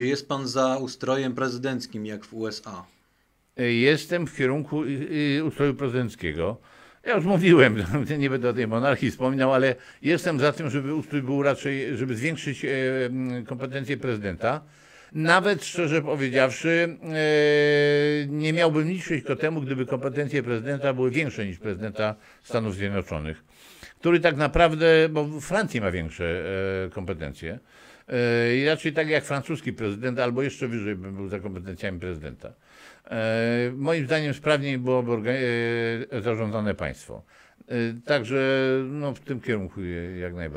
Jest pan za ustrojem prezydenckim, jak w USA? E, jestem w kierunku e, e, ustroju prezydenckiego. Ja już mówiłem, nie będę o tej monarchii wspominał, ale jestem za tym, żeby ustrój był raczej, żeby zwiększyć kompetencje prezydenta. Nawet szczerze powiedziawszy, nie miałbym nic przeciwko temu, gdyby kompetencje prezydenta były większe niż prezydenta Stanów Zjednoczonych który tak naprawdę, bo Francja ma większe e, kompetencje, e, i raczej tak jak francuski prezydent, albo jeszcze wyżej bym był za kompetencjami prezydenta. E, moim zdaniem sprawniej byłoby zarządzane państwo. Także no, w tym kierunku jak najbardziej.